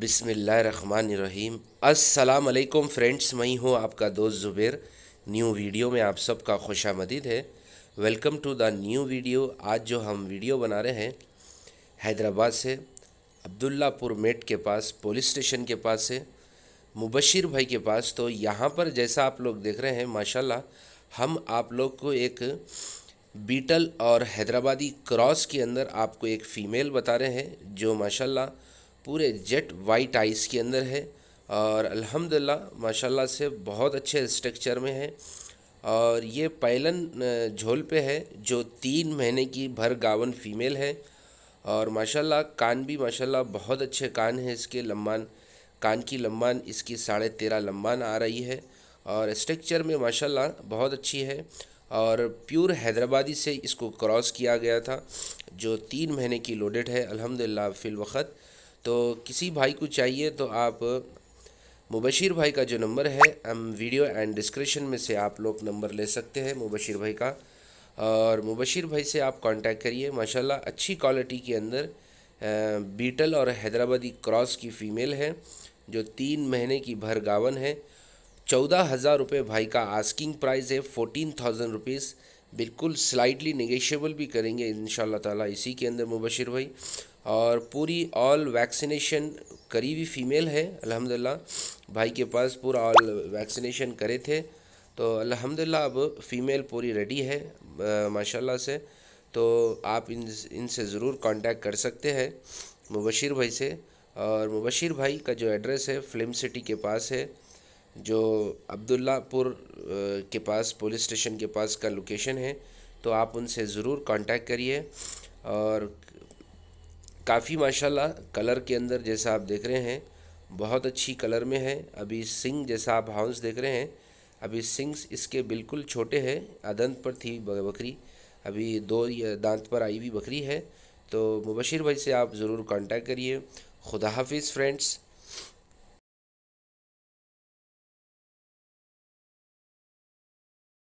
बिसमीम अस्सलाम फ्रेंड्स मैं हूँ आपका दोस्त ज़ुबैर न्यू वीडियो में आप सबका खुश आमदीद है welcome to the new video आज जो हम वीडियो बना रहे हैं हैदराबाद से अब्दुल्लापुर मेट के पास पुलिस स्टेशन के पास है मुबशिर भाई के पास तो यहाँ पर जैसा आप लोग देख रहे हैं माशाल्लाह हम आप लोग को एक बीटल और हैदराबादी क्रॉस के अंदर आपको एक फ़ीमेल बता रहे हैं जो माशाल्लाह पूरे जेट वाइट आइस के अंदर है और अल्हम्दुलिल्लाह माशाल्लाह से बहुत अच्छे स्ट्रक्चर में है और ये पायलन झोल पे है जो तीन महीने की भर गावन फीमेल है और माशाल्लाह कान भी माशाल्लाह बहुत अच्छे कान हैं इसके लम्बान कान की लम्बान इसकी साढ़े तेरह लम्बान आ रही है और स्ट्रक्चर में माशाल्लाह बहुत अच्छी है और प्योर हैदराबादी से इसको क्रॉस किया गया था जो तीन महीने की लोडेड है अलहमदिल्ला फ़िलवत तो किसी भाई को चाहिए तो आप मुबशर भाई का जो नंबर है हम वीडियो एंड डिस्क्रिप्शन में से आप लोग नंबर ले सकते हैं मुबशिर भाई का और मुबशिर भाई से आप कांटेक्ट करिए माशाल्लाह अच्छी क्वालिटी के अंदर बीटल और हैदराबादी क्रॉस की फ़ीमेल है जो तीन महीने की भर गावन है चौदह हज़ार रुपये भाई का आस्किंग प्राइस है फ़ोटीन थाउजेंड रुपीज़ बिल्कुल स्लाइडली निगेशियबल भी करेंगे इन ताला इसी के अंदर मुबशिर भाई और पूरी ऑल वैक्सीनेशन करीबी फ़ीमेल है अल्हम्दुलिल्लाह भाई के पास पूरा ऑल वैक्सीनेशन करे थे तो अल्हम्दुलिल्लाह अब फ़ीमेल पूरी रेडी है माशाल्लाह से तो आप इन इनसे ज़रूर कांटेक्ट कर सकते हैं मुबशिर भाई से और मुबशिर भाई का जो एड्रेस है फिल्म सिटी के पास है जो अब्दुल्लापुर के पास पुलिस स्टेशन के पास का लोकेशन है तो आप उनसे ज़रूर कांटेक्ट करिए और काफ़ी माशाल्लाह कलर के अंदर जैसा आप देख रहे हैं बहुत अच्छी कलर में है अभी सिंग जैसा आप हाउंस देख रहे हैं अभी सिंग्स इसके बिल्कुल छोटे हैं अदंत पर थी बकरी अभी दो दांत पर आई हुई बकरी है तो मुबशिर भाई से आप ज़रूर कांटेक्ट करिए खुदा हाफिज़ फ्रेंड्स